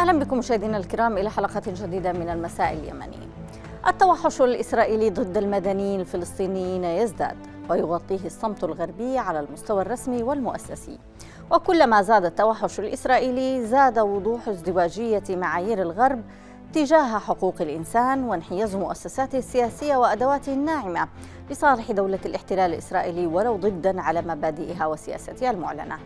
أهلا بكم مشاهدينا الكرام إلى حلقة جديدة من المساء اليمني التوحش الإسرائيلي ضد المدنيين الفلسطينيين يزداد ويغطيه الصمت الغربي على المستوى الرسمي والمؤسسي وكلما زاد التوحش الإسرائيلي زاد وضوح ازدواجية معايير الغرب تجاه حقوق الإنسان وانحياز مؤسساته السياسية وأدواته الناعمة لصالح دولة الاحتلال الإسرائيلي ولو ضدا على مبادئها وسياستها المعلنة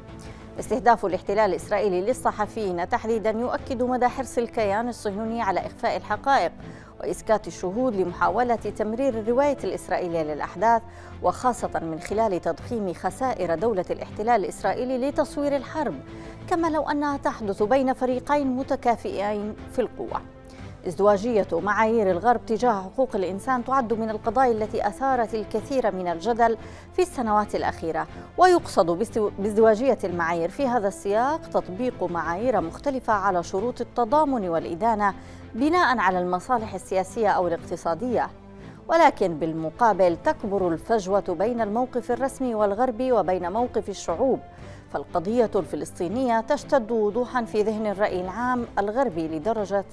استهداف الاحتلال الإسرائيلي للصحفيين تحديدا يؤكد مدى حرص الكيان الصهيوني على إخفاء الحقائق وإسكات الشهود لمحاولة تمرير الرواية الإسرائيلية للأحداث وخاصة من خلال تضخيم خسائر دولة الاحتلال الإسرائيلي لتصوير الحرب كما لو أنها تحدث بين فريقين متكافئين في القوة ازدواجية معايير الغرب تجاه حقوق الإنسان تعد من القضايا التي أثارت الكثير من الجدل في السنوات الأخيرة ويقصد بازدواجية المعايير في هذا السياق تطبيق معايير مختلفة على شروط التضامن والإدانة بناء على المصالح السياسية أو الاقتصادية ولكن بالمقابل تكبر الفجوة بين الموقف الرسمي والغربي وبين موقف الشعوب فالقضية الفلسطينية تشتد وضوحا في ذهن الرأي العام الغربي لدرجة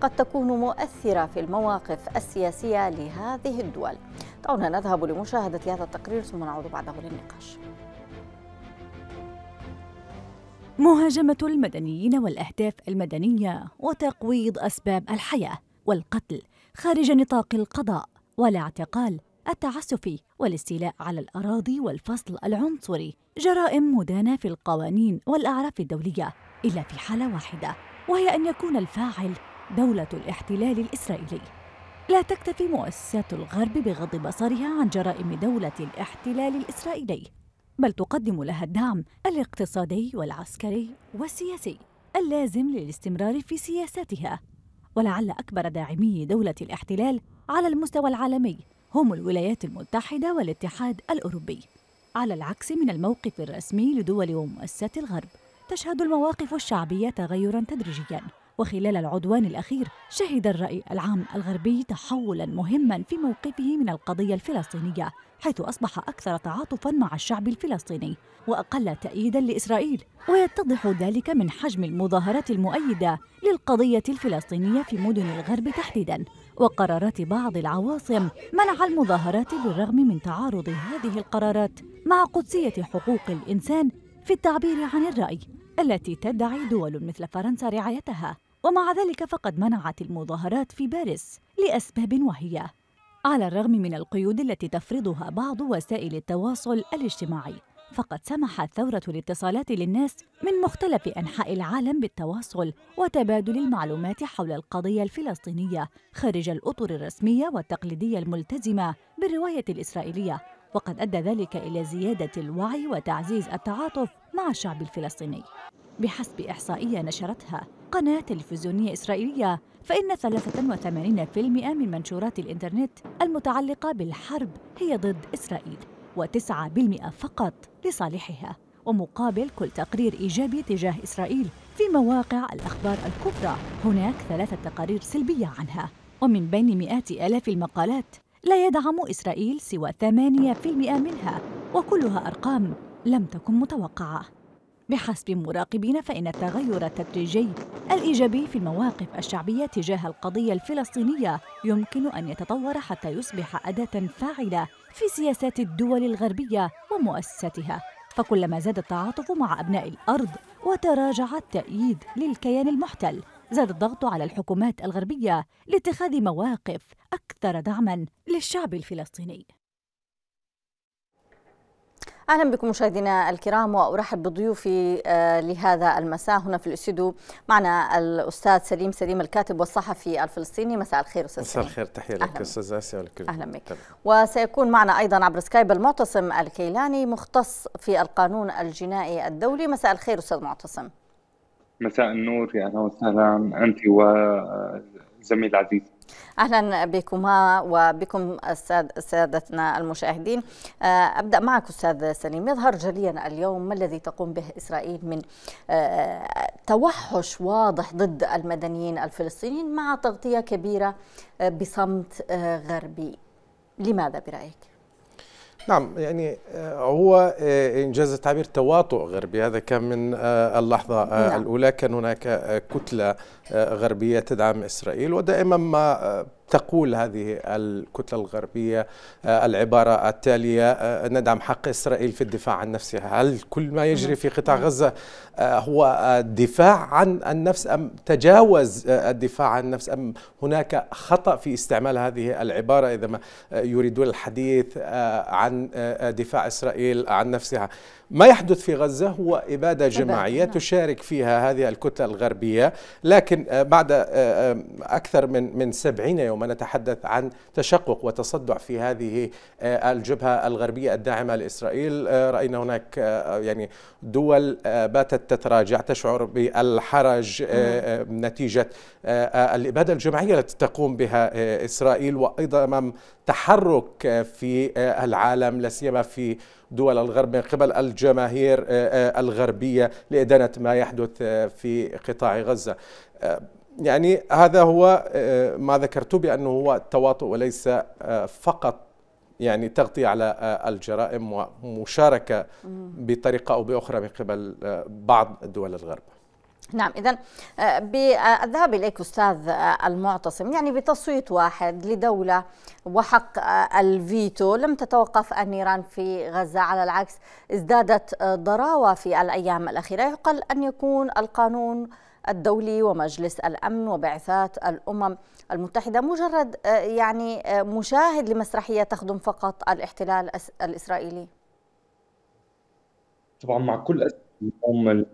قد تكون مؤثرة في المواقف السياسية لهذه الدول دعونا نذهب لمشاهدة هذا التقرير ثم نعود بعده للنقاش مهاجمة المدنيين والأهداف المدنية وتقويض أسباب الحياة والقتل خارج نطاق القضاء ولا اعتقال التعسفي والاستيلاء على الأراضي والفصل العنصري جرائم مدانة في القوانين والأعراف الدولية إلا في حالة واحدة وهي أن يكون الفاعل دولة الاحتلال الإسرائيلي لا تكتفي مؤسسات الغرب بغض بصرها عن جرائم دولة الاحتلال الإسرائيلي بل تقدم لها الدعم الاقتصادي والعسكري والسياسي اللازم للاستمرار في سياساتها ولعل أكبر داعمي دولة الاحتلال على المستوى العالمي هم الولايات المتحدة والاتحاد الأوروبي على العكس من الموقف الرسمي لدول ومؤسسات الغرب تشهد المواقف الشعبية تغيرا تدريجيا وخلال العدوان الأخير شهد الرأي العام الغربي تحولا مهما في موقفه من القضية الفلسطينية حيث أصبح أكثر تعاطفا مع الشعب الفلسطيني وأقل تأييدا لإسرائيل ويتضح ذلك من حجم المظاهرات المؤيدة للقضية الفلسطينية في مدن الغرب تحديدا وقرارات بعض العواصم منع المظاهرات بالرغم من تعارض هذه القرارات مع قدسية حقوق الإنسان في التعبير عن الرأي التي تدعي دول مثل فرنسا رعايتها ومع ذلك فقد منعت المظاهرات في باريس لأسباب وهي على الرغم من القيود التي تفرضها بعض وسائل التواصل الاجتماعي فقد سمحت ثورة الاتصالات للناس من مختلف أنحاء العالم بالتواصل وتبادل المعلومات حول القضية الفلسطينية خارج الأطر الرسمية والتقليدية الملتزمة بالرواية الإسرائيلية وقد أدى ذلك إلى زيادة الوعي وتعزيز التعاطف مع الشعب الفلسطيني بحسب إحصائية نشرتها قناة تلفزيونية إسرائيلية فإن 83% من منشورات الإنترنت المتعلقة بالحرب هي ضد إسرائيل فقط لصالحها ومقابل كل تقرير إيجابي تجاه إسرائيل في مواقع الأخبار الكبرى هناك ثلاثة تقارير سلبية عنها ومن بين مئات آلاف المقالات لا يدعم إسرائيل سوى 8% منها وكلها أرقام لم تكن متوقعة بحسب مراقبين فإن التغير التدريجي الإيجابي في المواقف الشعبية تجاه القضية الفلسطينية يمكن أن يتطور حتى يصبح أداة فاعلة في سياسات الدول الغربية ومؤسستها فكلما زاد التعاطف مع أبناء الأرض وتراجع التأييد للكيان المحتل زاد الضغط على الحكومات الغربية لاتخاذ مواقف أكثر دعما للشعب الفلسطيني اهلا بكم مشاهدينا الكرام وارحب بضيوفي آه، لهذا المساء هنا في الاستوديو معنا الاستاذ سليم سليم الكاتب والصحفي الفلسطيني مساء الخير استاذ مساء الخير تحيه لك استاذ اسيا ولكل اهلا بك وسيكون معنا ايضا عبر سكايب المعتصم الكيلاني مختص في القانون الجنائي الدولي مساء الخير استاذ معتصم مساء النور يا اهلا وسهلا انت وزميل عزيز اهلا بكما وبكم سادتنا المشاهدين آه، ابدا معك استاذ سليم يظهر جليا اليوم ما الذي تقوم به اسرائيل من آه، توحش واضح ضد المدنيين الفلسطينيين مع تغطيه كبيره آه، بصمت غربي لماذا برايك نعم يعني آه، هو آه، إنجاز تعبير تواطؤ غربي هذا كان من آه، اللحظة نعم. الأولى كان هناك كتلة غربية تدعم إسرائيل ودائما ما تقول هذه الكتلة الغربية آه، العبارة التالية آه، ندعم حق إسرائيل في الدفاع عن نفسها هل كل ما يجري في قطاع نعم. غزة آه، هو الدفاع عن النفس أم تجاوز الدفاع عن النفس أم هناك خطأ في استعمال هذه العبارة إذا ما يريدون الحديث عن دفاع إسرائيل عن نفسها ما يحدث في غزة هو إبادة جماعية نعم. تشارك فيها هذه الكتلة الغربية لكن آه، بعد آه، آه، أكثر من من 70 يوما نتحدث عن تشقق وتصدع في هذه الجبهة الغربية الداعمة لإسرائيل رأينا هناك يعني دول باتت تتراجع تشعر بالحرج نعم. نتيجة الإبادة الجماعية التي تقوم بها إسرائيل وأيضا أمام تحرك في العالم لا سيما في دول الغرب من قبل الجماهير آه، آه، الغربية لإدانة ما يحدث آه، في قطاع غزة يعني هذا هو ما ذكرت بأنه هو التواطؤ وليس فقط يعني تغطية على الجرائم ومشاركة بطريقة أو بأخرى من قبل بعض دول الغرب نعم اذا آه، بالذهاب اليك استاذ آه، المعتصم يعني بتصويت واحد لدوله وحق آه، الفيتو لم تتوقف النيران في غزه على العكس ازدادت ضراوه في الايام الاخيره يقل ان يكون القانون الدولي ومجلس الامن وبعثات الامم المتحده مجرد يعني مشاهد لمسرحيه تخدم فقط الاحتلال الاسرائيلي طبعا مع كل النظام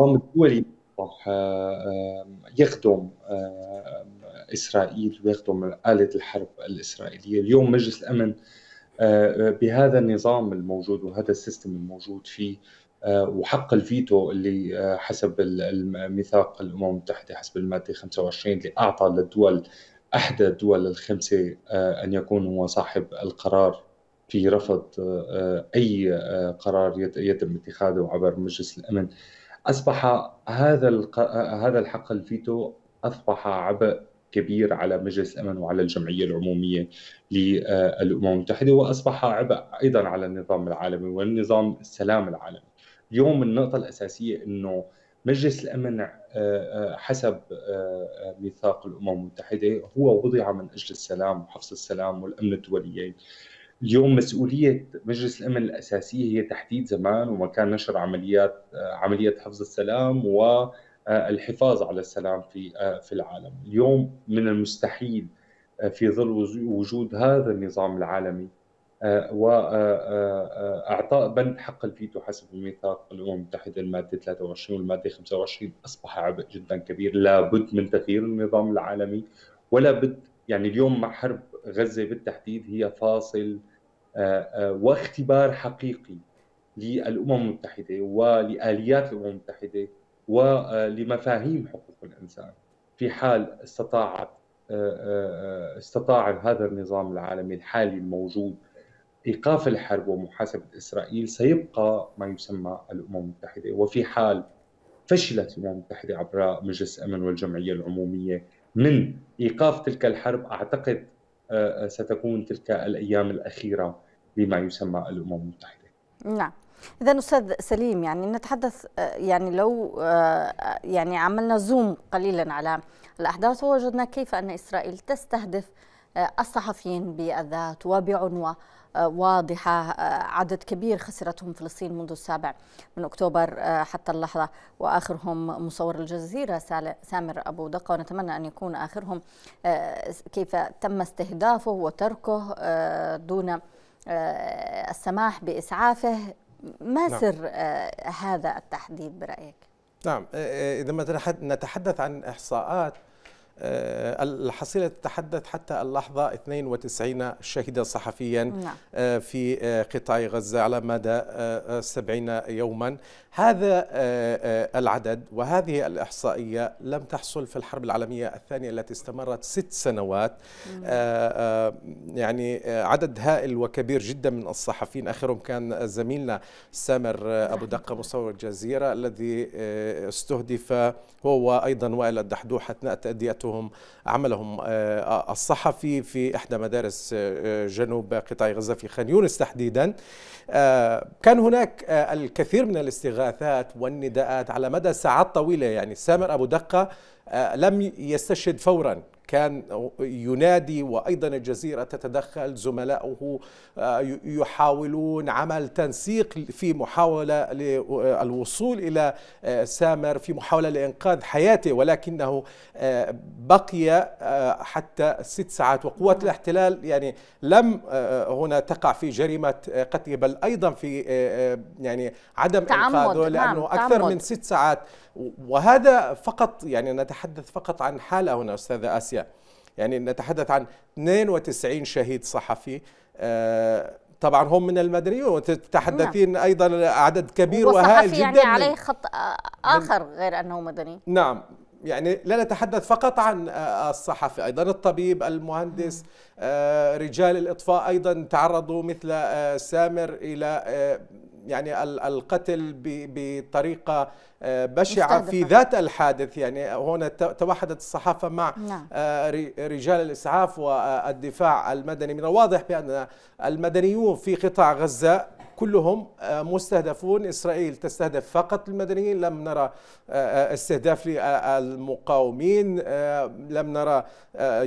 الدولي راح آه، يخدم اسرائيل ويخدم آلة الحرب الاسرائيليه، اليوم مجلس الامن آه، بهذا النظام الموجود وهذا السيستم الموجود فيه آه، وحق الفيتو اللي حسب الميثاق الامم المتحده حسب الماده 25 اللي اعطى للدول احدى الدول الخمسه ان يكون هو صاحب القرار في رفض اي قرار يتم اتخاذه عبر مجلس الامن اصبح هذا الق... هذا الحق الفيتو اصبح عبء كبير على مجلس الامن وعلى الجمعيه العموميه للامم المتحده واصبح عبء ايضا على النظام العالمي والنظام السلام العالمي. اليوم النقطه الاساسيه انه مجلس الامن آه، آه، حسب آه، ميثاق الامم المتحده هو وضع من اجل السلام وحفظ السلام والامن الدوليين. اليوم مسؤولية مجلس الأمن الأساسية هي تحديد زمان ومكان نشر عمليات آه، عملية حفظ السلام والحفاظ آه، على السلام في آه، في العالم اليوم من المستحيل في ظل وجود هذا النظام العالمي واعطاء بند حق الفيتو حسب ميثاق الامم المتحده الماده 23 والماده 25 اصبح عبء جدا كبير لا بد من تغيير النظام العالمي ولا بد يعني اليوم مع حرب غزه بالتحديد هي فاصل آه، آه، واختبار حقيقي للامم المتحده ولاليات الامم المتحده ولمفاهيم آه، حقوق الانسان في حال استطاعت استطاع هذا النظام العالمي الحالي الموجود ايقاف الحرب ومحاسبه اسرائيل سيبقى ما يسمى الامم المتحده وفي حال فشلت الامم المتحده عبر مجلس الامن والجمعيه العموميه من ايقاف تلك الحرب اعتقد آه، آه، ستكون تلك الايام الاخيره لما يسمى الامم المتحده. نعم. إذا أستاذ سليم يعني نتحدث آه، يعني لو يعني عملنا زوم قليلا على الأحداث ووجدنا كيف أن إسرائيل تستهدف آه، الصحفيين بالذات وبعنوة آه، واضحة آه، عدد كبير خسرتهم فلسطين منذ السابع من أكتوبر حتى اللحظة وآخرهم مصور الجزيرة سامر أبو دقة ونتمنى أن يكون آخرهم كيف تم استهدافه وتركه دون السماح بإسعافه ما نعم. سر هذا التحديد برأيك؟ نعم اذا ما نتحدث عن إحصاءات آه، الحصيلة تتحدث حتى اللحظة 92 شهيدا صحفيا نعم. آه، في آه، قطاع غزة على مدى 70 يوما هذا العدد وهذه الإحصائية لم تحصل في الحرب العالمية الثانية التي استمرت ست سنوات يعني عدد هائل وكبير جدا من الصحفيين آخرهم كان زميلنا سامر أبو نعم. دقة مصور الجزيرة الذي استهدف هو أيضا وائل الدحدوح أثناء تأديته عملتهم عملهم آه، آه، الصحفي في إحدى مدارس آه، جنوب قطاع غزة في خان يونس تحديدا كان هناك الكثير من الاستغاثات والنداءات على مدى ساعات طويلة يعني سامر أبو دقة لم يستشهد فورا كان ينادي وأيضا الجزيرة تتدخل زملائه آه، يحاولون عمل تنسيق في محاولة للوصول آه، إلى آه، سامر في محاولة لإنقاذ حياته ولكنه بقي حتى ست ساعات وقوات نعم. الاحتلال يعني لم هنا تقع في جريمة قتله بل أيضا في يعني عدم إنقاذه نعم، لأنه أكثر من ست ساعات وهذا فقط يعني نتحدث فقط عن حالة هنا أستاذة آسيا يعني نتحدث عن 92 شهيد صحفي آه، طبعا هم من المدنيين وتتحدثين نعم. ايضا عدد كبير وهائل يعني جدا يعني عليه خط اخر غير انه مدني نعم يعني لا نتحدث فقط عن آه، الصحفي ايضا الطبيب المهندس آه، رجال الاطفاء ايضا تعرضوا مثل سامر الى يعني القتل بطريقه آه، بشعه مستهدفة. في ذات الحادث يعني هنا توحدت الصحافه مع نعم. آه، رجال الاسعاف والدفاع المدني من الواضح بان المدنيون في قطاع غزه كلهم آه، مستهدفون اسرائيل تستهدف فقط المدنيين لم نرى استهداف للمقاومين لم نرى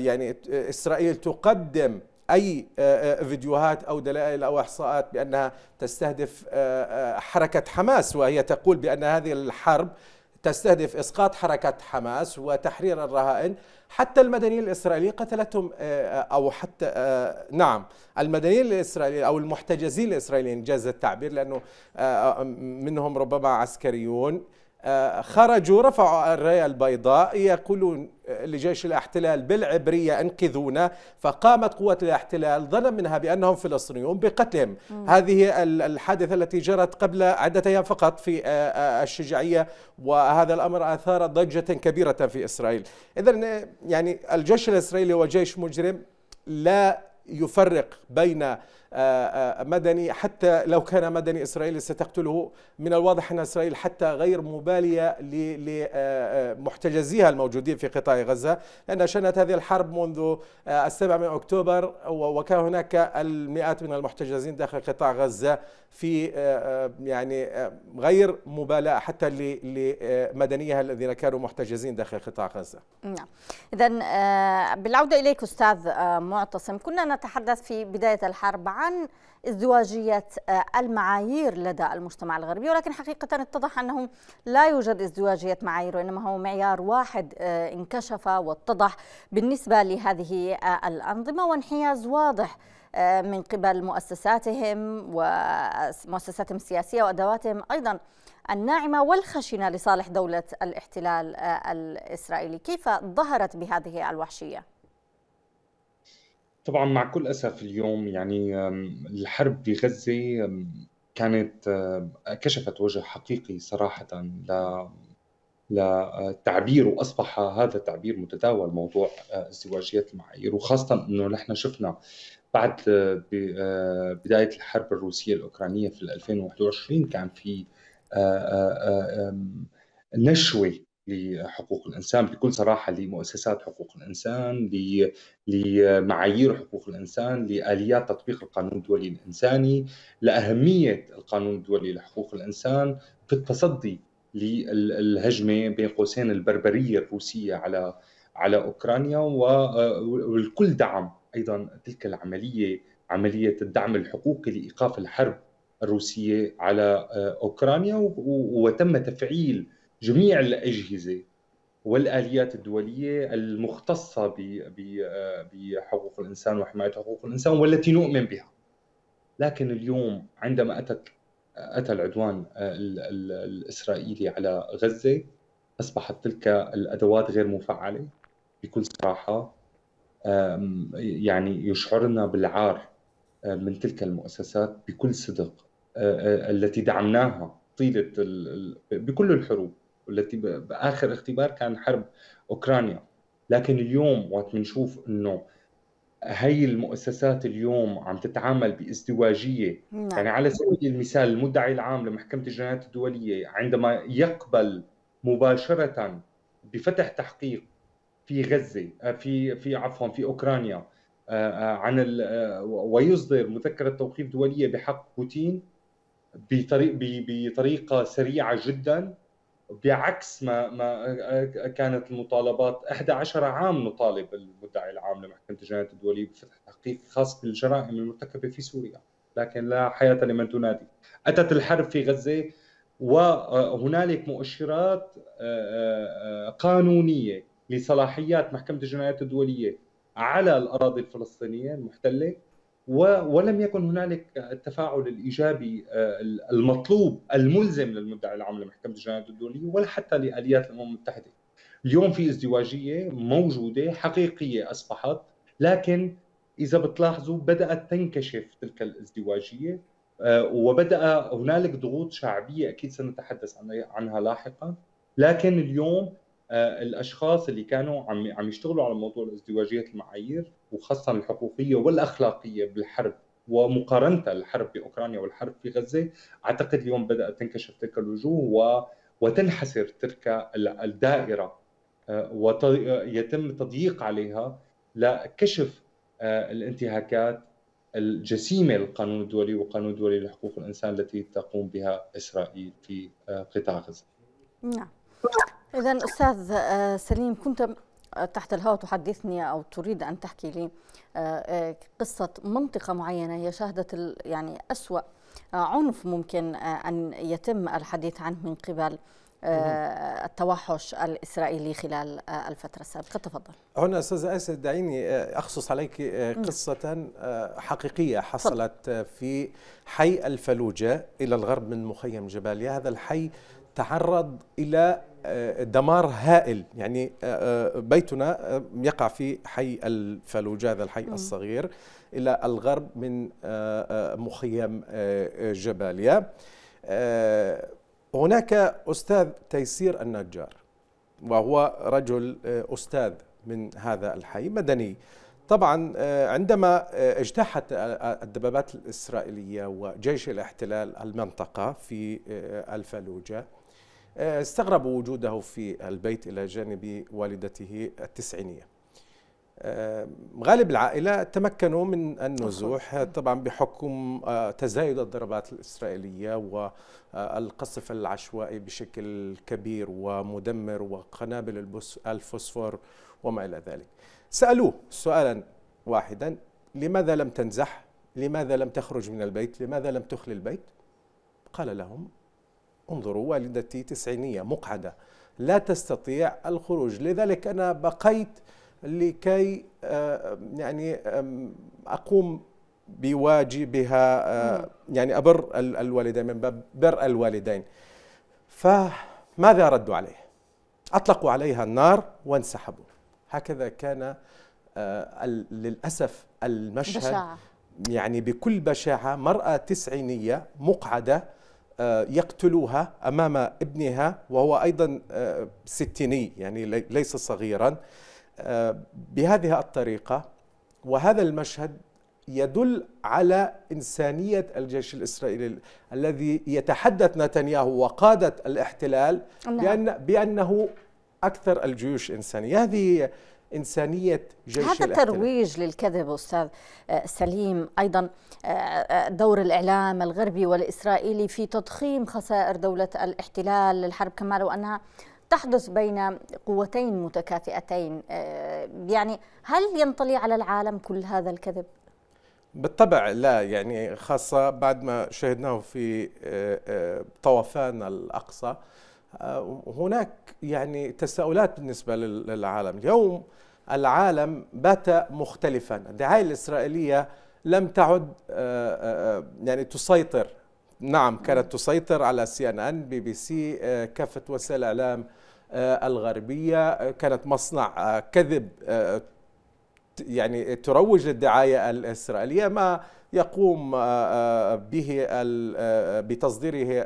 يعني اسرائيل تقدم أي آه، آه، فيديوهات أو دلائل أو إحصاءات بأنها تستهدف آه، حركة حماس وهي تقول بأن هذه الحرب تستهدف اسقاط حركه حماس وتحرير الرهائن حتى المدنيين الاسرائيليين قتلتهم او حتى نعم المدنيين الاسرائيليين او المحتجزين الاسرائيليين جاز التعبير لانه منهم ربما عسكريون آه، خرجوا رفعوا الراية البيضاء يقولون آه، لجيش الاحتلال بالعبرية أنقذونا فقامت قوات الاحتلال ظنا منها بأنهم فلسطينيون بقتلهم مم. هذه الحادثة التي جرت قبل عدة أيام فقط في آه، الشجاعية وهذا الأمر أثار ضجة كبيرة في إسرائيل إذا يعني الجيش الإسرائيلي هو جيش مجرم لا يفرق بين آه، آه، مدني حتى لو كان مدني إسرائيل ستقتله من الواضح أن إسرائيل حتى غير مبالية لمحتجزيها آه، الموجودين في قطاع غزة لأن شنت هذه الحرب منذ السابع من أكتوبر وكان هناك المئات من المحتجزين داخل قطاع غزة في يعني غير مبالاة حتى لمدنيها الذين كانوا محتجزين داخل قطاع غزة نعم إذا بالعودة إليك أستاذ معتصم كنا نتحدث في بداية الحرب عن عن ازدواجية آه، المعايير لدى المجتمع الغربي ولكن حقيقة اتضح أنه لا يوجد ازدواجية معايير وإنما هو معيار واحد آه، انكشف واتضح بالنسبة لهذه آه، الأنظمة وانحياز واضح من قبل مؤسساتهم ومؤسساتهم السياسية وأدواتهم أيضا الناعمة والخشنة لصالح دولة الاحتلال الإسرائيلي كيف ظهرت بهذه الوحشية؟ طبعًا مع كل أسف اليوم يعني الحرب بغزة كانت كشفت وجه حقيقي صراحةً ل للتعبير آه، وأصبح هذا التعبير متداول موضوع آه، ازدواجيه المعايير، وخاصةً إنه نحن شُفنا بعد آه، بداية الحرب الروسية الأوكرانية في 2021 كان في نشوة لحقوق الانسان بكل صراحه لمؤسسات حقوق الانسان لمعايير حقوق الانسان لاليات تطبيق القانون الدولي الانساني لاهميه القانون الدولي لحقوق الانسان في التصدي للهجمه بين قوسين البربريه الروسيه على على اوكرانيا والكل دعم ايضا تلك العمليه عمليه الدعم الحقوقي لايقاف الحرب الروسيه على آه، اوكرانيا وتم تفعيل جميع الأجهزة والآليات الدولية المختصة بحقوق الإنسان وحماية حقوق الإنسان والتي نؤمن بها لكن اليوم عندما أتت أتى العدوان الإسرائيلي على غزة أصبحت تلك الأدوات غير مفعلة بكل صراحة يعني يشعرنا بالعار آه، من تلك المؤسسات بكل صدق آه، آه، التي دعمناها طيلة بكل الحروب والتي باخر اختبار كان حرب اوكرانيا لكن اليوم وقت بنشوف انه هي المؤسسات اليوم عم تتعامل بازدواجيه نعم. يعني على سبيل المثال المدعي العام لمحكمه الجنايات الدوليه عندما يقبل مباشره بفتح تحقيق في غزه آه، في في عفوا في اوكرانيا آه، آه، عن ويصدر مذكره توقيف دوليه بحق بوتين بطريق بطريقه سريعه جدا بعكس ما ما كانت المطالبات 11 عام نطالب المدعي العام لمحكمه الجنايات الدوليه بفتح تحقيق خاص بالجرائم المرتكبه في سوريا لكن لا حياه لمن تنادي اتت الحرب في غزه وهنالك مؤشرات آه، آه، قانونيه لصلاحيات محكمه الجنايات الدوليه على الاراضي الفلسطينيه المحتله ولم يكن هنالك التفاعل الايجابي آه، المطلوب الملزم للمدعي العام لمحكمه الجنايات الدوليه ولا حتى لاليات الامم المتحده. اليوم في ازدواجيه موجوده حقيقيه اصبحت لكن اذا بتلاحظوا بدات تنكشف تلك الازدواجيه آه، وبدا هنالك ضغوط شعبيه اكيد سنتحدث عنها لاحقا لكن اليوم آه، الاشخاص اللي كانوا عم عم يشتغلوا على موضوع ازدواجيه المعايير وخاصه الحقوقيه والاخلاقيه بالحرب ومقارنتها الحرب اوكرانيا والحرب في غزه اعتقد اليوم بدات تنكشف تلك الوجوه و وتنحسر تلك الدائره آه، ويتم تضييق عليها لكشف آه، الانتهاكات الجسيمه للقانون الدولي والقانون الدولي لحقوق الانسان التي تقوم بها اسرائيل في قطاع غزه. نعم. إذا أستاذ آه، سليم كنت آه، تحت الهواء تحدثني أو تريد أن تحكي لي آه، قصة منطقة معينة هي شهدت يعني أسوأ عنف ممكن أن يتم الحديث عنه من قبل التوحش الإسرائيلي خلال الفترة السابقة تفضل هنا أستاذ أسد دعيني أخصص عليك نعم. قصة حقيقية حصلت في حي الفلوجة إلى الغرب من مخيم جباليا هذا الحي تعرض إلى آه، دمار هائل يعني آه، آه، بيتنا يقع في حي الفلوجة هذا الحي الصغير إلى الغرب من مخيم جباليا هناك أستاذ تيسير النجار وهو رجل أستاذ من هذا الحي مدني طبعا عندما اجتاحت الدبابات الإسرائيلية وجيش الاحتلال المنطقة في الفلوجة آه، استغربوا وجوده في البيت إلى جانب والدته التسعينية آه، غالب العائلة تمكنوا من النزوح طبعا بحكم آه، تزايد الضربات الإسرائيلية والقصف العشوائي بشكل كبير ومدمر وقنابل الفوسفور وما إلى ذلك سألوه سؤالا واحدا لماذا لم تنزح لماذا لم تخرج من البيت لماذا لم تخلي البيت قال لهم انظروا والدتي تسعينية مقعدة لا تستطيع الخروج لذلك أنا بقيت لكي آه، يعني أقوم بواجبها آه، يعني أبر الوالدين من باب بر الوالدين فماذا ردوا عليه أطلقوا عليها النار وانسحبوا هكذا كان آه، للأسف المشهد بشاعة. يعني بكل بشاعة مرأة تسعينية مقعدة آه، يقتلوها امام ابنها وهو ايضا آه، ستيني يعني ليس صغيرا آه، بهذه الطريقه وهذا المشهد يدل على إنسانية الجيش الإسرائيلي الذي يتحدث نتنياهو وقادة الاحتلال بأن بأنه أكثر الجيوش إنسانية هذه إنسانية جيش هذا الاحتلال. ترويج للكذب أستاذ آه، سليم أيضا آه، آه، دور الإعلام الغربي والإسرائيلي في تضخيم خسائر دولة الاحتلال للحرب كما لو أنها تحدث بين قوتين متكافئتين يعني هل ينطلي على العالم كل هذا الكذب؟ بالطبع لا يعني خاصة بعد ما شهدناه في طوفان الأقصى آه، هناك يعني تساؤلات بالنسبة للعالم اليوم العالم بات مختلفا الدعاية الإسرائيلية لم تعد آه، آه، يعني تسيطر نعم كانت تسيطر على سي ان ان بي بي سي كافة وسائل الإعلام الغربية كانت مصنع كذب يعني تروج للدعاية الإسرائيلية ما يقوم آه، آه، به آه، بتصديره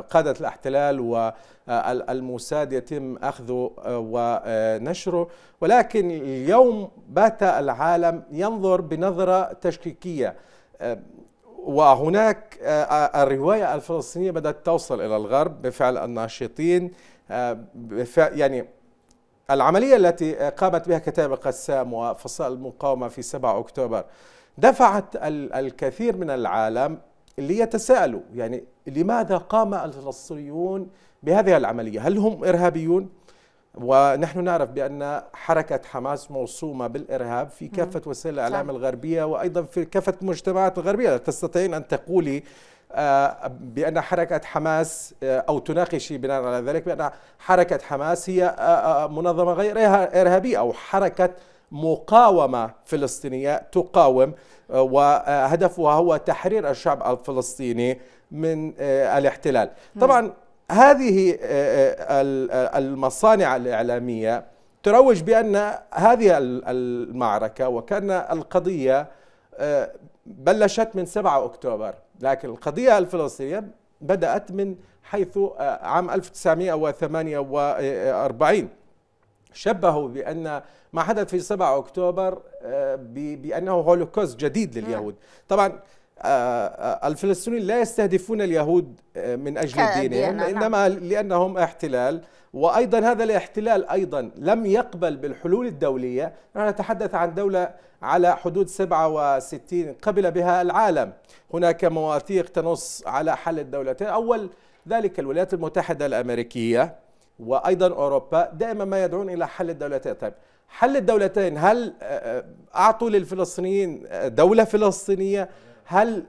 قادة الاحتلال والموساد يتم أخذه ونشره ولكن اليوم بات العالم ينظر بنظرة تشكيكية وهناك الرواية الفلسطينية بدأت توصل إلى الغرب بفعل الناشطين بفعل يعني العملية التي قامت بها كتائب القسام وفصائل المقاومة في 7 أكتوبر دفعت الكثير من العالم ليتساءلوا يعني لماذا قام الفلسطينيون بهذه العملية هل هم إرهابيون؟ ونحن نعرف بأن حركة حماس موصومة بالإرهاب في كافة وسائل الإعلام الغربية وأيضا في كافة المجتمعات الغربية لا تستطيعين أن تقولي آه، بأن حركة حماس آه، أو تناقشي بناء على ذلك بأن حركة حماس هي آه، منظمة غير إرهابية أو حركة مقاومة فلسطينية تقاوم آه، وهدفها هو تحرير الشعب الفلسطيني من آه، الاحتلال طبعا هذه آه، المصانع الإعلامية تروج بأن هذه المعركة وكأن القضية بلشت من 7 أكتوبر لكن القضية الفلسطينية بدأت من حيث عام 1948 شبهوا بأن ما حدث في 7 أكتوبر آه، بأنه هولوكوست جديد لليهود نعم. طبعا آه، آه، الفلسطينيين لا يستهدفون اليهود من أجل دينهم نعم. إنما لأنهم احتلال وأيضا هذا الاحتلال أيضا لم يقبل بالحلول الدولية نحن نتحدث عن دولة على حدود 67 قبل بها العالم هناك مواثيق تنص على حل الدولتين أول ذلك الولايات المتحدة الأمريكية وايضا اوروبا دائما ما يدعون الى حل الدولتين طيب حل الدولتين هل آه، آه، اعطوا للفلسطينيين آه، دوله فلسطينيه هل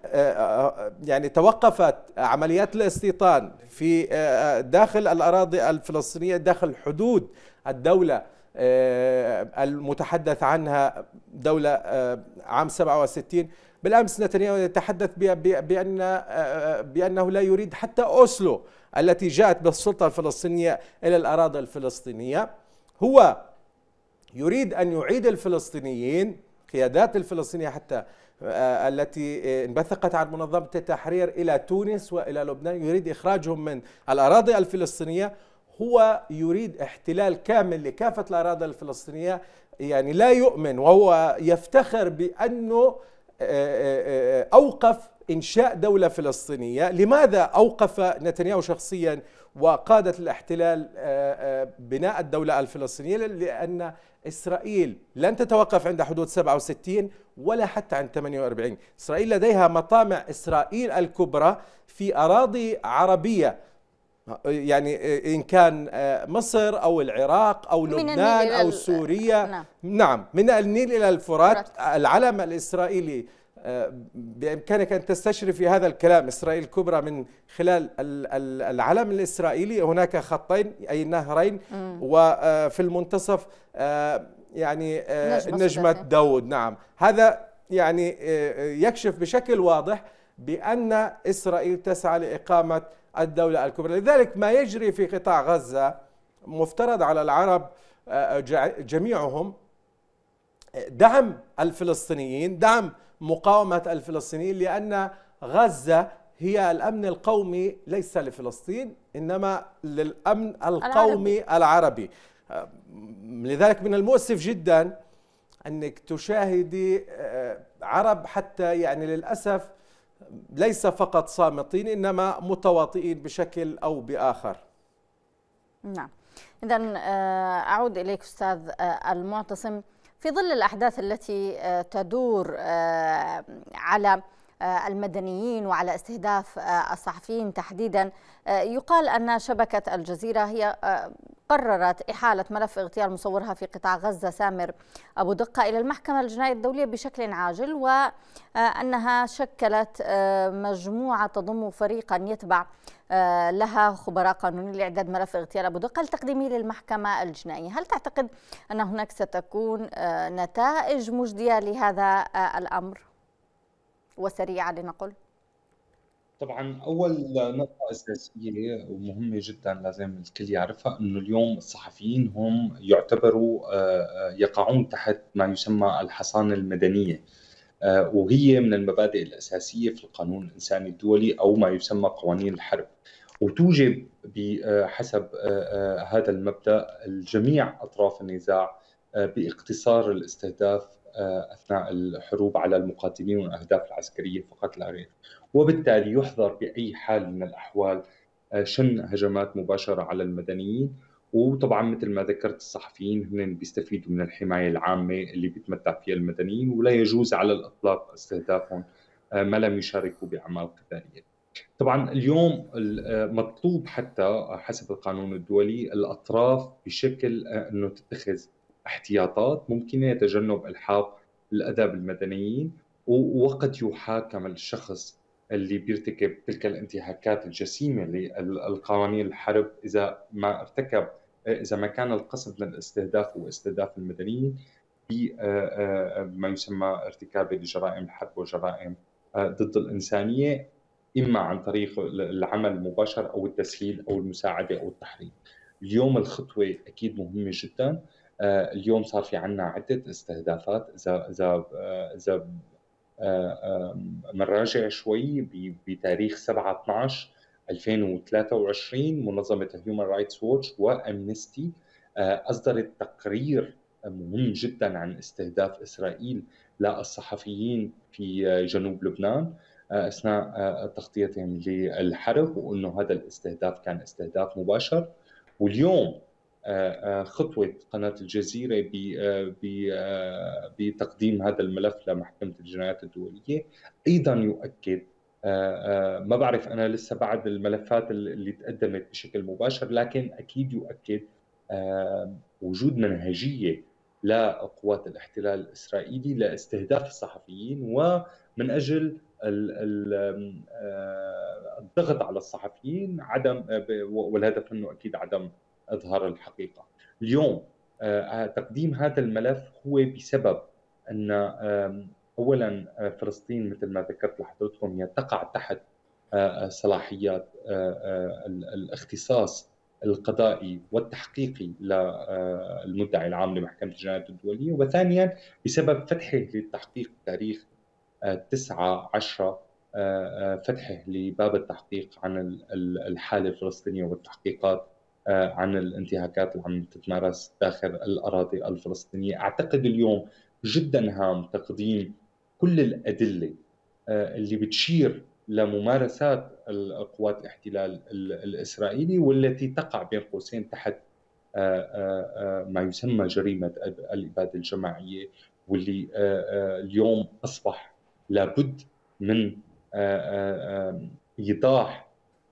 يعني توقفت عمليات الاستيطان في داخل الاراضي الفلسطينيه داخل حدود الدوله المتحدث عنها دوله عام 67 بالامس نتنياهو يتحدث بان آه، آه، بانه لا يريد حتى اوسلو التي جاءت بالسلطه الفلسطينيه الى الاراضي الفلسطينيه هو يريد ان يعيد الفلسطينيين قيادات الفلسطينيه حتى آه، التي انبثقت عن منظمه التحرير الى تونس والى لبنان يريد اخراجهم من الاراضي الفلسطينيه هو يريد احتلال كامل لكافه الاراضي الفلسطينيه يعني لا يؤمن وهو يفتخر بانه آه، آه، آه، أوقف إنشاء دولة فلسطينية لماذا أوقف نتنياهو شخصيا وقادة الاحتلال بناء الدولة الفلسطينية لأن إسرائيل لن تتوقف عند حدود 67 ولا حتى عند 48 إسرائيل لديها مطامع إسرائيل الكبرى في أراضي عربية يعني آه، إن كان آه، مصر أو العراق أو لبنان أو سوريا نعم. نعم من النيل إلى الفرات العلم الإسرائيلي آه، بإمكانك أن تستشرفي هذا الكلام إسرائيل الكبرى من خلال العلم الإسرائيلي هناك خطين أي نهرين وفي المنتصف يعني نجمة داود نعم هذا يعني يكشف بشكل واضح بأن إسرائيل تسعى لإقامة الدولة الكبرى لذلك ما يجري في قطاع غزة مفترض على العرب آه، آه، جميعهم دعم الفلسطينيين دعم مقاومة الفلسطينيين لأن غزة هي الأمن القومي ليس لفلسطين إنما للأمن القومي العربي, العربي. آه، لذلك من المؤسف جدا أنك تشاهدي عرب حتى يعني للأسف ليس فقط صامتين إنما متواطئين بشكل أو بآخر نعم إذا آه، أعود إليك أستاذ آه، المعتصم في ظل الأحداث التي آه، تدور على آه، المدنيين وعلى استهداف آه، الصحفيين تحديدا آه، يقال أن شبكة الجزيرة هي قررت إحالة ملف اغتيال مصورها في قطاع غزة سامر أبو دقة إلى المحكمة الجنائية الدولية بشكل عاجل وأنها شكلت مجموعة تضم فريقا يتبع لها خبراء قانوني لإعداد ملف اغتيال أبو دقة لتقديمه للمحكمة الجنائية هل تعتقد أن هناك ستكون نتائج مجدية لهذا الأمر؟ وسريعة لنقل؟ طبعا اول نقطه اساسيه ومهمه جدا لازم الكل يعرفها انه اليوم الصحفيين هم يعتبروا آه، يقعون تحت ما يسمى الحصانه المدنيه آه، وهي من المبادئ الاساسيه في القانون الانساني الدولي او ما يسمى قوانين الحرب وتوجب بحسب آه، هذا المبدا الجميع اطراف النزاع باقتصار الاستهداف آه، اثناء الحروب على المقاتلين والاهداف العسكريه فقط لا غير. وبالتالي يحظر باي حال من الاحوال آه، شن هجمات مباشره على المدنيين وطبعا مثل ما ذكرت الصحفيين هن بيستفيدوا من الحمايه العامه اللي بيتمتع فيها المدنيين ولا يجوز على الاطلاق استهدافهم آه، ما لم يشاركوا باعمال قتاليه. طبعا اليوم مطلوب حتى حسب القانون الدولي الاطراف بشكل انه تتخذ احتياطات ممكنة تجنب الحاق الأذى بالمدنيين ووقت يحاكم الشخص اللي بيرتكب تلك الانتهاكات الجسيمة للقوانين الحرب إذا ما ارتكب إذا ما كان القصد للاستهداف واستهداف المدنيين بما آه، آه، آه، يسمى ارتكاب لجرائم الحرب وجرائم ضد الإنسانية إما عن طريق العمل المباشر أو التسهيل أو المساعدة أو التحريض اليوم الخطوة أكيد مهمة جدا آه، اليوم صار في عنا عدة استهدافات إذا إذا آه، إذا بنراجع آه، شوي بتاريخ 7 12 2023 منظمة هيومن رايتس ووتش وأمنستي أصدرت تقرير مهم جدا عن استهداف إسرائيل للصحفيين في جنوب لبنان أثناء تغطيتهم للحرب وأنه هذا الاستهداف كان استهداف مباشر واليوم آه، آه، خطوه قناه الجزيره آه، بتقديم هذا الملف لمحكمه الجنايات الدوليه ايضا يؤكد ما بعرف انا لسه بعد الملفات اللي تقدمت بشكل مباشر لكن اكيد يؤكد وجود منهجيه لقوات الاحتلال الاسرائيلي لاستهداف الصحفيين ومن اجل الضغط على الصحفيين عدم والهدف انه اكيد عدم اظهر الحقيقه. اليوم آه، تقديم هذا الملف هو بسبب ان اولا آه، فلسطين مثل ما ذكرت لحضرتكم هي تقع تحت آه، صلاحيات الاختصاص القضائي والتحقيقي للمدعي العام لمحكمة الجنايات الدولية وثانيا بسبب فتحه للتحقيق تاريخ 9 10 فتحه لباب التحقيق عن الحالة الفلسطينية والتحقيقات آه، عن الانتهاكات اللي عم تتمارس داخل الاراضي الفلسطينيه، اعتقد اليوم جدا هام تقديم كل الادله آه، اللي بتشير لممارسات القوات الاحتلال الاسرائيلي والتي تقع بين قوسين تحت آه، ما يسمى جريمه الاباده الجماعيه واللي اليوم اصبح لابد من ايضاح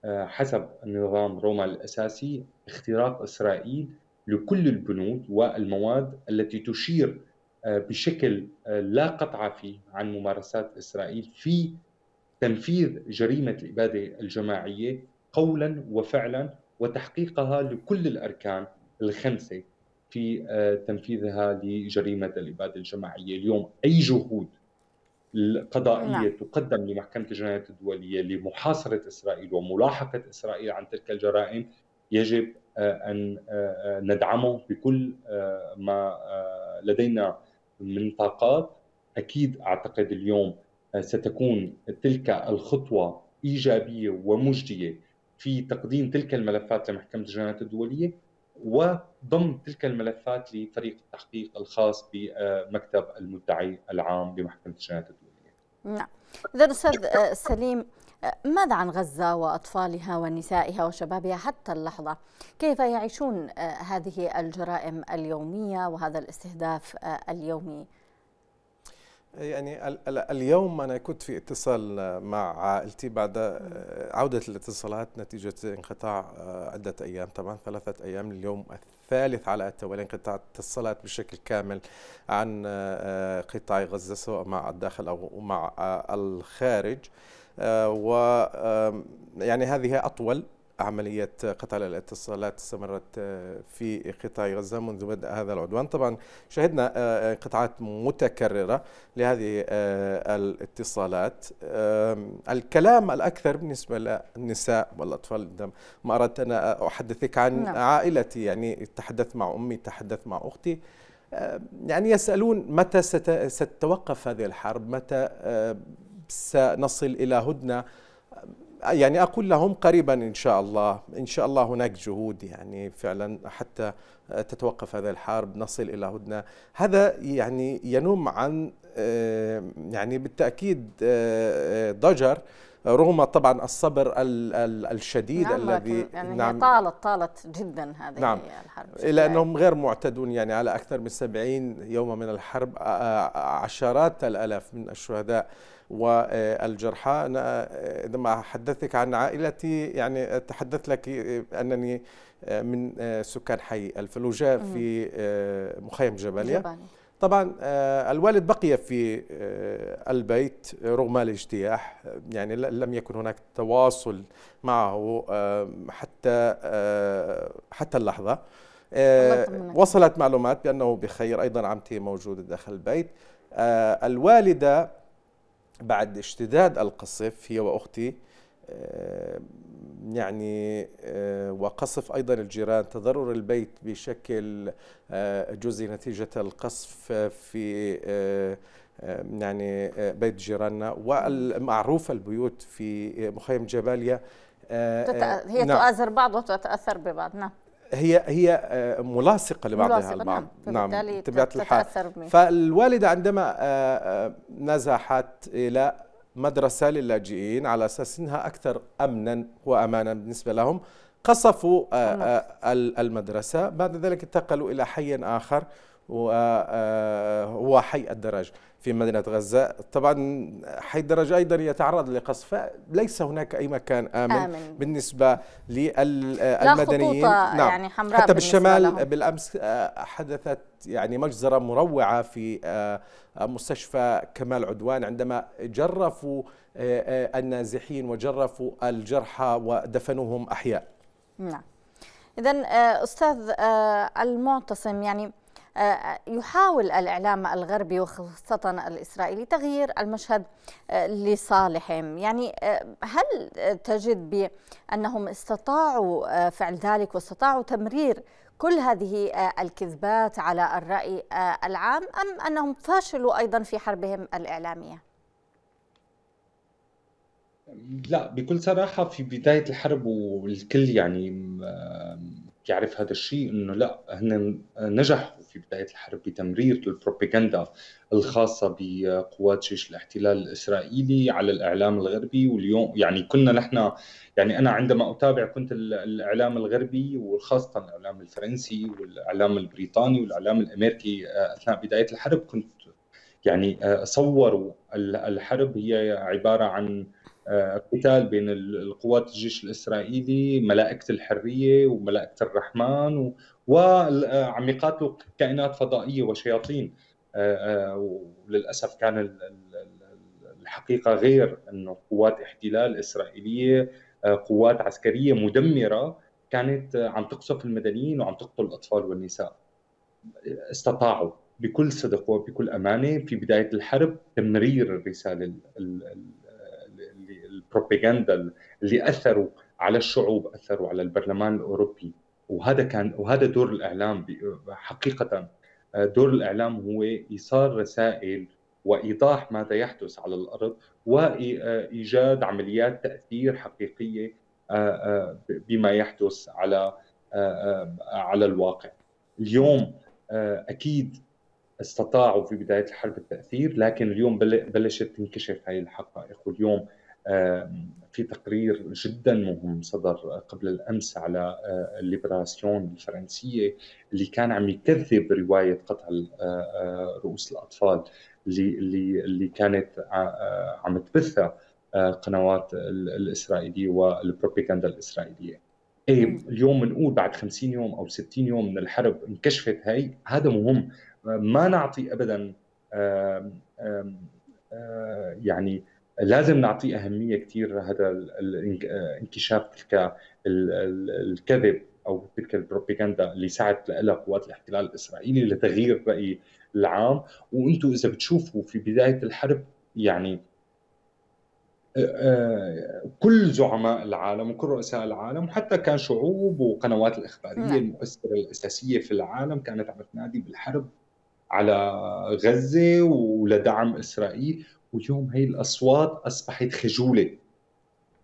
آه، حسب نظام روما الأساسي اختراق إسرائيل لكل البنود والمواد التي تشير آه، بشكل آه، لا قطع فيه عن ممارسات إسرائيل في تنفيذ جريمة الإبادة الجماعية قولا وفعلا وتحقيقها لكل الأركان الخمسة في تنفيذها لجريمة الإبادة الجماعية اليوم أي جهود القضائية نعم. تقدم لمحكمة الجنايات الدولية لمحاصرة إسرائيل وملاحقة إسرائيل عن تلك الجرائم يجب آه، أن آه، آه، ندعمه بكل ما لدينا من طاقات أكيد أعتقد اليوم ستكون تلك الخطوة إيجابية ومجدية في تقديم تلك الملفات لمحكمة الجنايات الدولية وضم تلك الملفات لفريق التحقيق الخاص بمكتب المدعي العام بمحكمة الجنايات الدولية نعم إذا أستاذ آه، سليم آه، ماذا عن غزة وأطفالها ونسائها وشبابها حتى اللحظة كيف يعيشون آه، هذه الجرائم اليومية وهذا الاستهداف اليومي يعني اليوم أنا كنت في اتصال مع عائلتي بعد آه، عودة الاتصالات نتيجة انقطاع آه، عدة أيام طبعا ثلاثة أيام اليوم الثالث على التوالي انقطاع اتصالات بشكل كامل عن آه، قطاع غزة سواء مع الداخل أو مع الخارج و يعني هذه أطول عملية قطع الاتصالات استمرت آه، في قطاع غزة منذ بدء هذا العدوان طبعا شهدنا آه، آه، قطعات متكررة لهذه الاتصالات الكلام الأكثر بالنسبة للنساء والأطفال ما أردت أن أحدثك عن نعم. عائلتي يعني تحدث مع أمي تحدث مع أختي يعني يسألون متى ستتوقف هذه الحرب متى سنصل إلى هدنة يعني أقول لهم قريبا إن شاء الله إن شاء الله هناك جهود يعني فعلا حتى تتوقف هذا الحرب نصل إلى هدنة هذا يعني ينم عن آه، يعني بالتأكيد آه، آه، ضجر رغم طبعا الصبر الشديد نعم الذي يعني نعم طالت طالت جدا هذه نعم الحرب الا انهم غير معتدون يعني على اكثر من 70 يوما من الحرب عشرات الالاف من الشهداء والجرحى أنا عندما حدثتك عن عائلتي يعني أتحدث لك أنني من سكان حي الفلوجة في مخيم جبلية طبعا الوالد بقي في البيت رغم الاجتياح يعني لم يكن هناك تواصل معه حتى حتى اللحظه وصلت معلومات بانه بخير ايضا عمتي موجوده داخل البيت الوالده بعد اشتداد القصف هي وأختي آه، يعني آه، وقصف أيضا الجيران تضرر البيت بشكل آه، جزئي نتيجة القصف في يعني بيت جيراننا والمعروفة البيوت في مخيم جباليا هي نعم. تؤازر بعض وتتأثر ببعض نعم هي هي آه، ملاصقه لبعضها ملاصقة البعض نعم نعم بطبيعه الحال فالوالده عندما آه، آه، نزحت الى مدرسه للاجئين على اساس انها اكثر امنا وامانا بالنسبه لهم قصفوا المدرسه بعد ذلك انتقلوا الى حي اخر وهو آه، آه، حي الدرج في مدينة غزة طبعا حي الدرج أيضا يتعرض لقصف ليس هناك أي مكان آمن, آمن. بالنسبة للمدنيين آه، لا نعم. يعني حمراء حتى بالشمال لهم. بالأمس حدثت يعني مجزرة مروعة في مستشفى كمال عدوان عندما جرفوا النازحين وجرفوا الجرحى ودفنوهم أحياء نعم إذا أستاذ المعتصم يعني يحاول الإعلام الغربي وخاصة الإسرائيلي تغيير المشهد آه، لصالحهم يعني آه، هل تجد بأنهم استطاعوا آه، فعل ذلك واستطاعوا تمرير كل هذه الكذبات على الرأي العام أم أنهم فاشلوا أيضا في حربهم الإعلامية؟ لا بكل صراحة في بداية الحرب والكل يعني يعرف هذا الشيء انه لا هن نجحوا في بدايه الحرب بتمرير البروباغندا الخاصه بقوات جيش الاحتلال الاسرائيلي على الاعلام الغربي واليوم يعني كنا نحن يعني انا عندما اتابع كنت الاعلام الغربي وخاصه الاعلام الفرنسي والاعلام البريطاني والاعلام الامريكي آه، اثناء بدايه الحرب كنت يعني آه، صوروا الحرب هي عباره عن آه، قتال بين القوات الجيش الاسرائيلي ملائكه الحريه وملائكه الرحمن و... وعم يقاتلوا كائنات فضائيه وشياطين آه، آه، وللاسف كان الحقيقه غير انه قوات احتلال اسرائيليه قوات عسكريه مدمره كانت عم تقصف المدنيين وعم تقتل الاطفال والنساء استطاعوا بكل صدق وبكل امانه في بدايه الحرب تمرير الرساله البروباغندا اللي اثروا على الشعوب اثروا على البرلمان الاوروبي وهذا كان وهذا دور الاعلام حقيقه آه، دور الاعلام هو ايصال رسائل وايضاح ماذا يحدث على الارض وايجاد عمليات تاثير حقيقيه آه، آه، بما يحدث على على الواقع. اليوم اكيد استطاعوا في بدايه الحرب التاثير لكن اليوم بلشت تنكشف هذه الحقائق واليوم في تقرير جدا مهم صدر قبل الامس على الليبراسيون آه، الفرنسيه اللي كان عم يكذب روايه قطع آه، آه، رؤوس الاطفال اللي اللي اللي كانت عم تبثها قنوات الاسرائيليه والبروباغندا الاسرائيليه. ايه اليوم بنقول بعد 50 يوم او 60 يوم من الحرب انكشفت هي هذا مهم ما نعطي ابدا يعني لازم نعطي اهميه كثير هذا آه، انكشاف تلك الكذب او تلك البروباغندا اللي ساعدت لها قوات الاحتلال الاسرائيلي لتغيير الراي العام وانتم اذا بتشوفوا في بدايه الحرب يعني آه، آه، كل زعماء العالم وكل رؤساء العالم وحتى كان شعوب وقنوات الاخباريه نعم. المؤثره الاساسيه في العالم كانت عم تنادي بالحرب على غزه ولدعم اسرائيل واليوم هي الاصوات اصبحت خجوله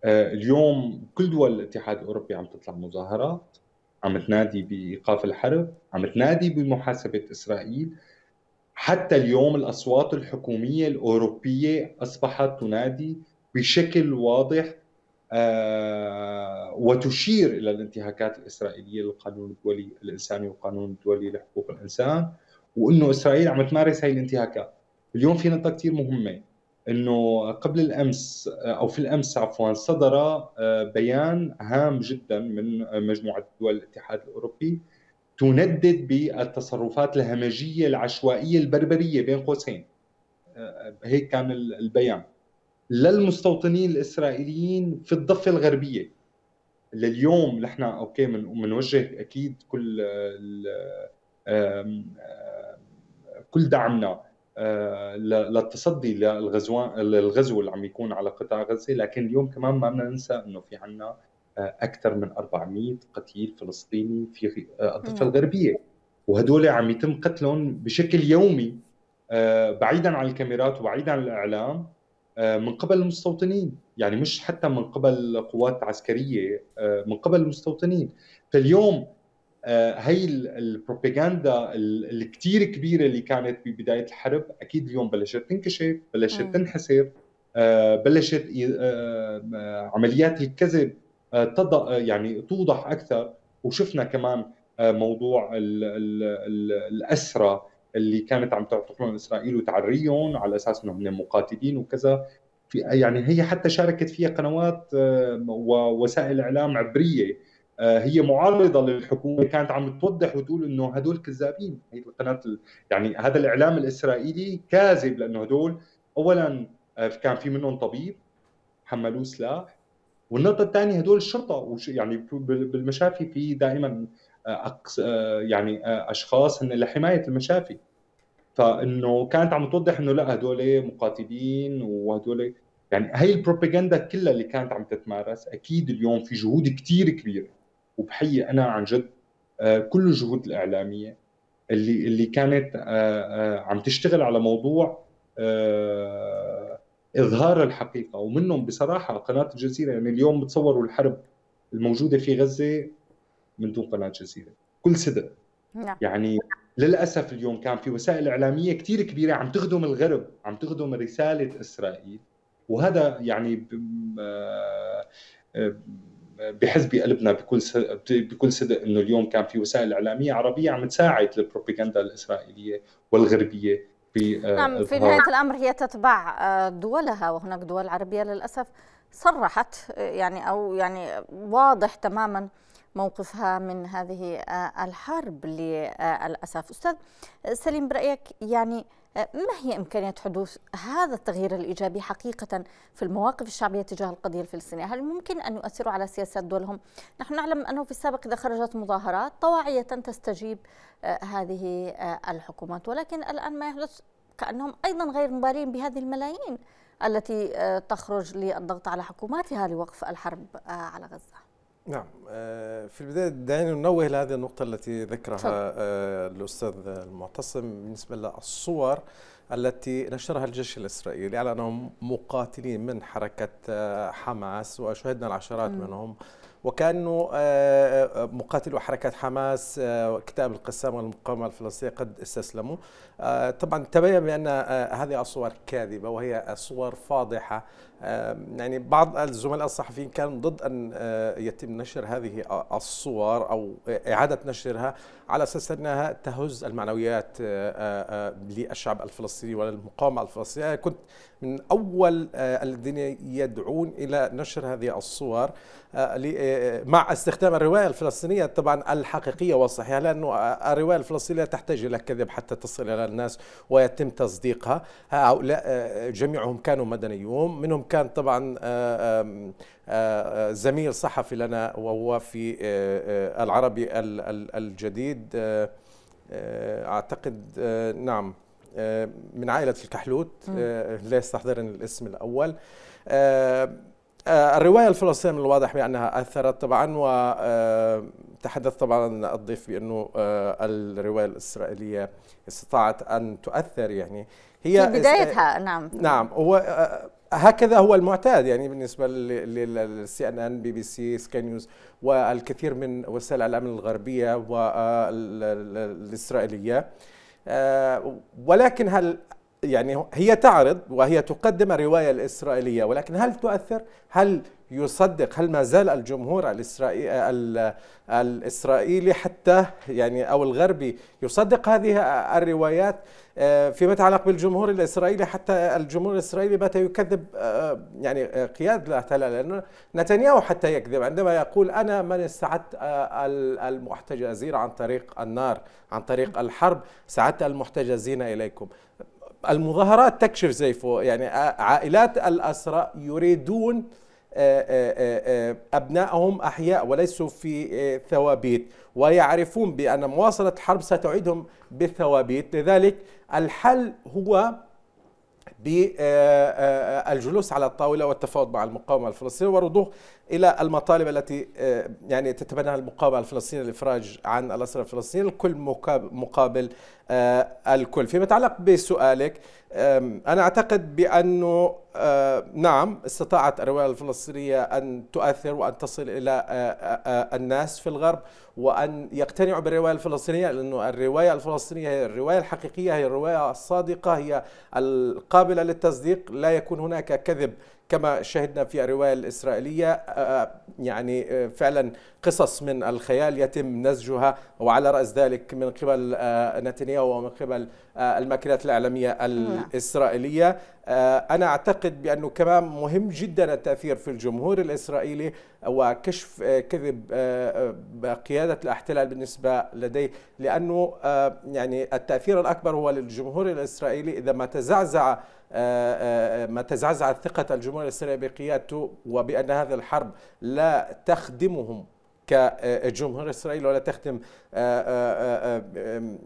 آه، اليوم كل دول الاتحاد الاوروبي عم تطلع مظاهرات عم تنادي بايقاف الحرب عم تنادي بمحاسبه اسرائيل حتى اليوم الاصوات الحكوميه الاوروبيه اصبحت تنادي بشكل واضح آه، وتشير الى الانتهاكات الاسرائيليه للقانون الدولي الانساني والقانون الدولي لحقوق الانسان وانه اسرائيل عم تمارس هاي الانتهاكات اليوم في نقطه كثير مهمه انه قبل الامس او في الامس عفوا صدر آه، بيان هام جدا من مجموعه دول الاتحاد الاوروبي تندد بالتصرفات الهمجيه العشوائيه البربريه بين قوسين آه، هيك كان البيان للمستوطنين الاسرائيليين في الضفه الغربيه لليوم نحن اوكي بنوجه اكيد كل كل دعمنا آه، للتصدي للغزوان للغزو اللي عم يكون على قطاع غزه لكن اليوم كمان ما بدنا ننسى انه في عنا آه، اكثر من 400 قتيل فلسطيني في آه، الضفه الغربيه وهدول عم يتم قتلهم بشكل يومي بعيدا عن الكاميرات وبعيدا عن الاعلام من قبل المستوطنين يعني مش حتى من قبل قوات عسكريه من قبل المستوطنين فاليوم آه، هي البروباغندا الكتير كبيره اللي كانت ببدايه الحرب اكيد اليوم بلشت تنكشف بلشت تنحسر آه، بلشت آه، عمليات الكذب يعني توضح اكثر وشفنا كمان موضوع الاسرى اللي كانت عم تعتقلهم اسرائيل وتعريهم على اساس انهم مقاتلين وكذا في يعني هي حتى شاركت فيها قنوات ووسائل اعلام عبريه آه، هي معارضه للحكومه كانت عم توضح وتقول انه هدول كذابين هي القناه يعني هذا الاعلام الاسرائيلي كاذب لانه هدول اولا آه، كان في منهم طبيب حملوه سلاح والنقطه الثانيه هدول الشرطه يعني بالمشافي في دائما آه، أقص يعني اشخاص هن لحمايه المشافي فانه كانت عم توضح انه لا هدول مقاتلين وهدول يعني هي البروباغندا كلها اللي كانت عم تتمارس اكيد اليوم في جهود كثير كبيره وبحيي انا عن جد آه، كل الجهود الاعلاميه اللي اللي كانت آه، آه، عم تشتغل على موضوع اظهار الحقيقه ومنهم بصراحه قناه الجزيره يعني اليوم بتصوروا الحرب الموجوده في غزه من دون قناه الجزيره كل صدق نعم. يعني للاسف اليوم كان في وسائل اعلاميه كثير كبيره عم تخدم الغرب عم تخدم رساله اسرائيل وهذا يعني بحسبي قلبنا بكل بكل صدق انه اليوم كان في وسائل اعلاميه عربيه عم تساعد البروباغندا الاسرائيليه والغربيه في آه، نعم في نهايه الامر هي تتبع آه، دولها وهناك دول عربيه للاسف صرحت آه، يعني او يعني واضح تماما موقفها من هذه الحرب للاسف استاذ سليم برايك يعني أه، ما هي إمكانية حدوث هذا التغيير الإيجابي حقيقة في المواقف الشعبية تجاه القضية الفلسطينية هل ممكن أن يؤثروا على سياسات دولهم نحن نعلم أنه في السابق إذا خرجت مظاهرات طواعية تستجيب أه، هذه أه، الحكومات ولكن الآن ما يحدث كأنهم أيضا غير مبالين بهذه الملايين التي تخرج للضغط على حكوماتها لوقف الحرب على غزة نعم آه، في البداية دعيني ننوه لهذه النقطة التي ذكرها طبعا. آه، الأستاذ المعتصم بالنسبة للصور التي نشرها الجيش الإسرائيلي على أنهم مقاتلين من حركة آه، حماس وشهدنا العشرات م. منهم وكانوا مقاتلو حركة حماس وكتاب القسام والمقاومة الفلسطينية قد استسلموا طبعا تبين بأن هذه الصور كاذبة وهي صور فاضحة يعني بعض الزملاء الصحفيين كانوا ضد ان آه، يتم نشر هذه آه، الصور او اعاده نشرها على اساس انها تهز المعنويات آه، للشعب الفلسطيني وللمقاومه الفلسطينيه كنت من اول الذين يدعون الى نشر هذه الصور مع استخدام الروايه الفلسطينيه طبعا الحقيقيه والصحيحه لانه الروايه الفلسطينيه تحتاج الى كذب حتى تصل الى الناس ويتم تصديقها هؤلاء جميعهم كانوا مدنيون منهم كان طبعا آه، آه، آه، زميل صحفي لنا وهو في العربي الجديد اعتقد نعم من عائله الكحلوت لا يستحضرني الاسم الاول الرواية الفلسطينية من الواضح بأنها أثرت طبعا وتحدث طبعا الضيف بأنه الرواية الإسرائيلية استطاعت أن تؤثر يعني هي في بدايتها نعم نعم هو هكذا هو المعتاد يعني بالنسبه للسي ان ان بي بي سي سكاي نيوز والكثير من وسائل الاعلام الغربيه والاسرائيليه آه، ولكن هل يعني هي تعرض وهي تقدم الروايه الاسرائيليه ولكن هل تؤثر؟ هل يصدق هل ما زال الجمهور الإسرائيلي, الإسرائيلي حتى يعني أو الغربي يصدق هذه الروايات آه، فيما يتعلق بالجمهور الإسرائيلي حتى الجمهور الإسرائيلي بات يكذب آه، يعني آه، قيادة الاحتلال لأنه نتنياهو حتى يكذب عندما يقول أنا من استعدت المحتجزين عن طريق النار عن طريق الحرب سعدت المحتجزين إليكم المظاهرات تكشف زيفو يعني عائلات الأسرى يريدون آه، آه، آه، أبنائهم أحياء وليسوا في ثوابيت ويعرفون بأن مواصلة الحرب ستعيدهم بالثوابيت لذلك الحل هو بالجلوس على الطاولة والتفاوض مع المقاومة الفلسطينية ورضوخ الى المطالب التي آه، يعني تتبناها المقاومه الفلسطينيه الافراج عن الاسرى الفلسطينيين الكل مقابل آه، الكل فيما يتعلق بسؤالك انا اعتقد بانه آه، نعم استطاعت الروايه الفلسطينيه ان تؤثر وان تصل الى الناس في الغرب وان يقتنعوا بالروايه الفلسطينيه لانه الروايه الفلسطينيه هي الروايه الحقيقيه هي الروايه الصادقه هي القابله للتصديق لا يكون هناك كذب كما شهدنا في الرواية الإسرائيلية آه، آه، يعني آه، فعلا قصص من الخيال يتم نسجها وعلى رأس ذلك من قبل آه، نتنياهو ومن قبل آه، الماكينات الإعلامية نعم. الإسرائيلية آه، أنا أعتقد بأنه كمان مهم جدا التأثير في الجمهور الإسرائيلي وكشف كذب قيادة الاحتلال بالنسبة لديه لأنه يعني التأثير الأكبر هو للجمهور الإسرائيلي إذا ما تزعزع ما تزعزعت ثقة الجمهور الإسرائيلي بقيادته وبأن هذه الحرب لا تخدمهم كجمهور آه، اسرائيل ولا تخدم آه، آه،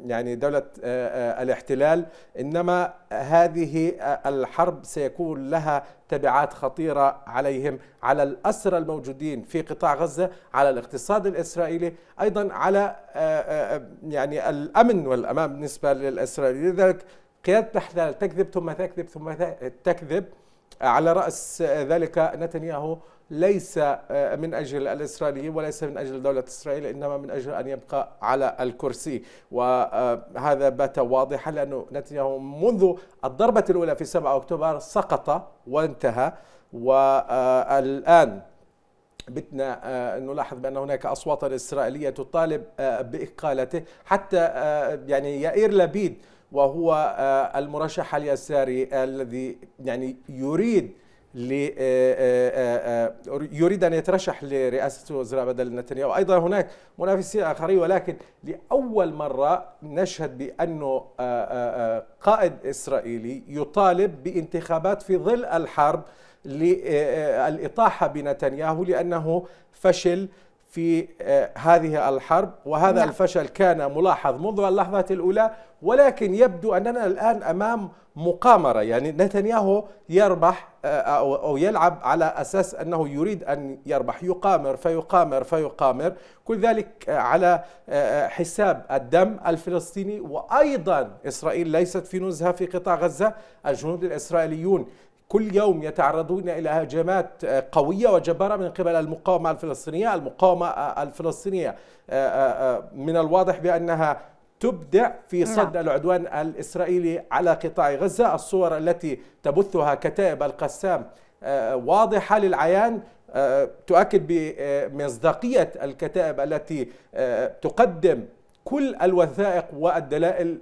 يعني دوله الاحتلال انما هذه الحرب سيكون لها تبعات خطيره عليهم على الاسرى الموجودين في قطاع غزه على الاقتصاد الاسرائيلي ايضا على يعني الامن والامان بالنسبه للاسرائيليين لذلك قياده الاحتلال تكذب ثم تكذب ثم تكذب على راس ذلك نتنياهو ليس آه، من أجل الإسرائيليين وليس من أجل دولة إسرائيل إنما من أجل أن يبقى على الكرسي وهذا آه، بات واضحا لانه نتنياهو منذ الضربة الأولى في 7 أكتوبر سقط وانتهى والآن آه، بتنا نلاحظ بان هناك اصواتا اسرائيليه تطالب باقالته حتى يعني يائير لبيد وهو المرشح اليساري الذي يعني يريد آه، آه، آه، يريد أن يترشح لرئاسة الوزراء بدل نتنياهو أيضا هناك منافسين آخرين ولكن لأول مرة نشهد بأنه قائد إسرائيلي يطالب بانتخابات في ظل الحرب للإطاحة بنتنياهو لأنه فشل في هذه الحرب وهذا نعم. الفشل كان ملاحظ منذ اللحظة الأولى ولكن يبدو أننا الآن أمام مقامرة يعني نتنياهو يربح آه، أو يلعب على أساس أنه يريد أن يربح يقامر فيقامر فيقامر كل ذلك آه، على آه، حساب الدم الفلسطيني وأيضا إسرائيل ليست في نزهة في قطاع غزة الجنود الإسرائيليون كل يوم يتعرضون الى هجمات قويه وجباره من قبل المقاومه الفلسطينيه، المقاومه الفلسطينيه من الواضح بانها تبدع في نعم. صد العدوان الإسرائيلي على قطاع غزة الصور التي تبثها كتائب القسام آه، واضحة للعيان آه، تؤكد بمصداقية الكتائب التي آه، تقدم كل الوثائق والدلائل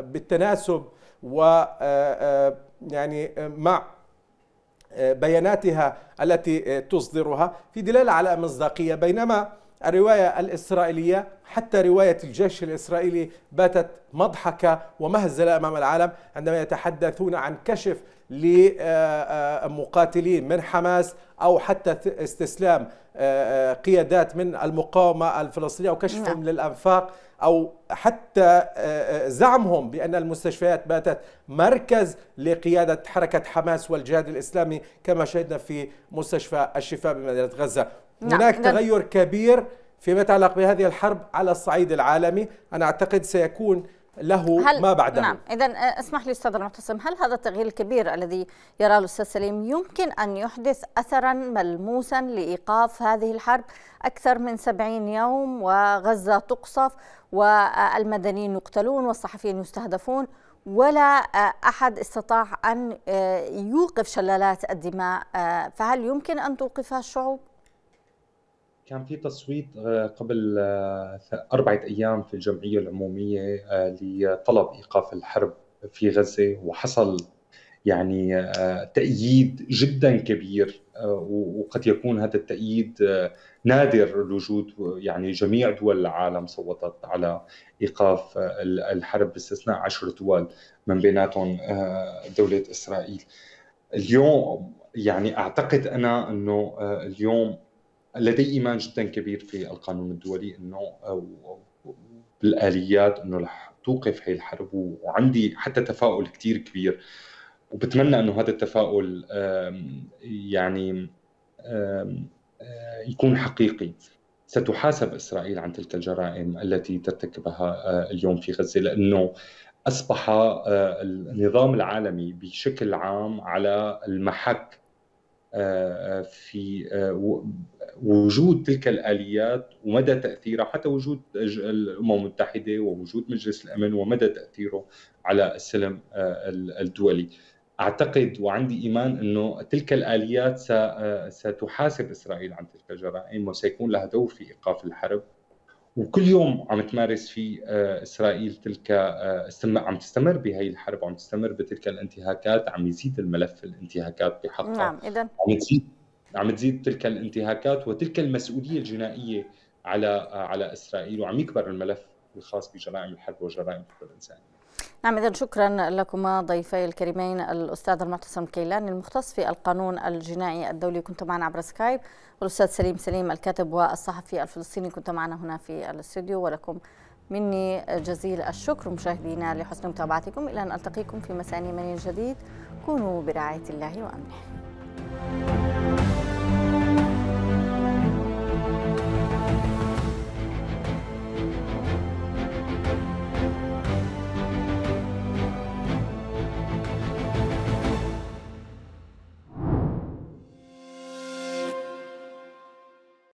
بالتناسب و يعني مع بياناتها التي تصدرها في دلالة على مصداقية بينما الرواية الإسرائيلية حتى رواية الجيش الإسرائيلي باتت مضحكة ومهزلة أمام العالم عندما يتحدثون عن كشف لمقاتلين من حماس أو حتى استسلام آه، آه، قيادات من المقاومة الفلسطينية وكشفهم نعم. للأنفاق أو حتى آه، زعمهم بأن المستشفيات باتت مركز لقيادة حركة حماس والجهاد الإسلامي كما شهدنا في مستشفى الشفاء بمدينة غزة نعم، هناك نعم. تغير كبير فيما يتعلق بهذه الحرب على الصعيد العالمي أنا أعتقد سيكون له هل ما بعده نعم إذا آه، اسمح لي أستاذ المعتصم هل هذا التغيير الكبير الذي يراه الأستاذ سليم يمكن أن يحدث أثرا ملموسا لإيقاف هذه الحرب أكثر من 70 يوم وغزة تقصف والمدنيين يقتلون والصحفيين يستهدفون ولا آه، أحد استطاع أن آه، يوقف شلالات الدماء فهل يمكن أن توقفها الشعوب؟ كان في تصويت آه، قبل آه، أربعة أيام في الجمعية العمومية آه، لطلب إيقاف الحرب في غزة وحصل يعني تأييد جدا كبير وقد يكون هذا التأييد نادر الوجود يعني جميع دول العالم صوتت على إيقاف الحرب باستثناء عشر دول من بيناتهم دولة إسرائيل اليوم يعني أعتقد أنا أنه اليوم لدي ايمان جدا كبير في القانون الدولي انه بالاليات انه رح توقف هي الحرب وعندي حتى تفاؤل كثير كبير وبتمنى انه هذا التفاؤل يعني آه، يكون حقيقي ستحاسب اسرائيل عن تلك الجرائم التي ترتكبها آه، اليوم في غزه لانه اصبح آه، النظام العالمي بشكل عام على المحك في آه، وجود تلك الاليات ومدى تاثيرها حتى وجود الامم المتحده ووجود مجلس الامن ومدى تاثيره على السلم آه، الدولي. اعتقد وعندي ايمان انه تلك الاليات آه، ستحاسب اسرائيل عن تلك الجرائم وسيكون لها دور في ايقاف الحرب وكل يوم عم تمارس فيه آه، اسرائيل تلك آه، عم تستمر بهي الحرب عم تستمر بتلك الانتهاكات عم يزيد الملف الانتهاكات بحقها نعم اذا عم تزيد عم تزيد تلك الانتهاكات وتلك المسؤوليه الجنائيه على آه، على اسرائيل وعم يكبر الملف الخاص بجرائم الحرب وجرائم الحقوق الانسانيه نعم إذا شكرا لكما ضيفي الكريمين الأستاذ المعتصم كيلان المختص في القانون الجنائي الدولي كنت معنا عبر سكايب والأستاذ سليم سليم الكاتب والصحفي الفلسطيني كنت معنا هنا في الاستوديو ولكم مني جزيل الشكر مشاهدينا لحسن متابعتكم إلى أن ألتقيكم في مساء من جديد كونوا برعاية الله وأمنه